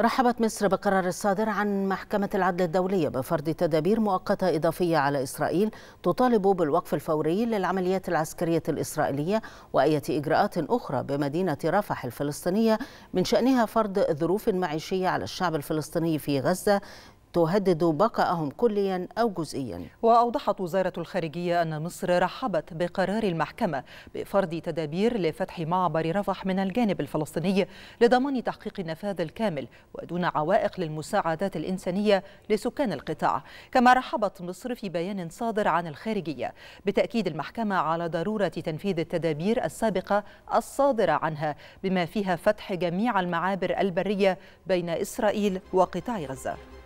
رحبت مصر بقرار الصادر عن محكمة العدل الدولية بفرض تدابير مؤقتة إضافية على إسرائيل تطالب بالوقف الفوري للعمليات العسكرية الإسرائيلية وأية إجراءات أخرى بمدينة رفح الفلسطينية من شأنها فرض ظروف معيشية على الشعب الفلسطيني في غزة تهدد بقائهم كليا أو جزئيا وأوضحت وزارة الخارجية أن مصر رحبت بقرار المحكمة بفرض تدابير لفتح معبر رفح من الجانب الفلسطيني لضمان تحقيق النفاذ الكامل ودون عوائق للمساعدات الإنسانية لسكان القطاع كما رحبت مصر في بيان صادر عن الخارجية بتأكيد المحكمة على ضرورة تنفيذ التدابير السابقة الصادرة عنها بما فيها فتح جميع المعابر البرية بين إسرائيل وقطاع غزة